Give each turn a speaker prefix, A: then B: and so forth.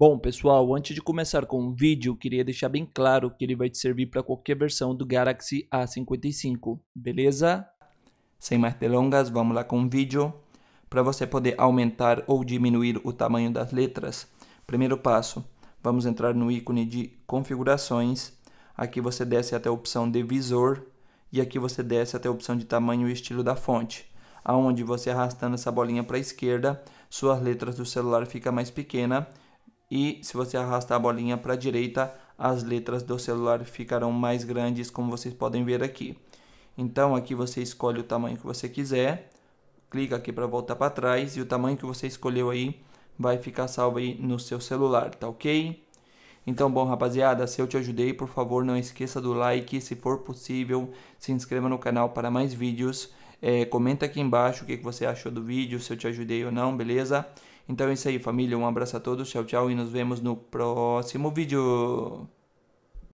A: Bom, pessoal, antes de começar com o vídeo, queria deixar bem claro que ele vai te servir para qualquer versão do Galaxy A55, beleza? Sem mais delongas, vamos lá com o vídeo. Para você poder aumentar ou diminuir o tamanho das letras, primeiro passo, vamos entrar no ícone de configurações. Aqui você desce até a opção de visor e aqui você desce até a opção de tamanho e estilo da fonte aonde você arrastando essa bolinha para a esquerda, suas letras do celular ficam mais pequena e se você arrastar a bolinha para a direita, as letras do celular ficarão mais grandes, como vocês podem ver aqui. Então aqui você escolhe o tamanho que você quiser, clica aqui para voltar para trás e o tamanho que você escolheu aí vai ficar salvo aí no seu celular, tá ok? Então, bom, rapaziada, se eu te ajudei, por favor, não esqueça do like, se for possível, se inscreva no canal para mais vídeos. É, comenta aqui embaixo o que, que você achou do vídeo, se eu te ajudei ou não, beleza? Então é isso aí, família. Um abraço a todos. Tchau, tchau. E nos vemos no próximo vídeo.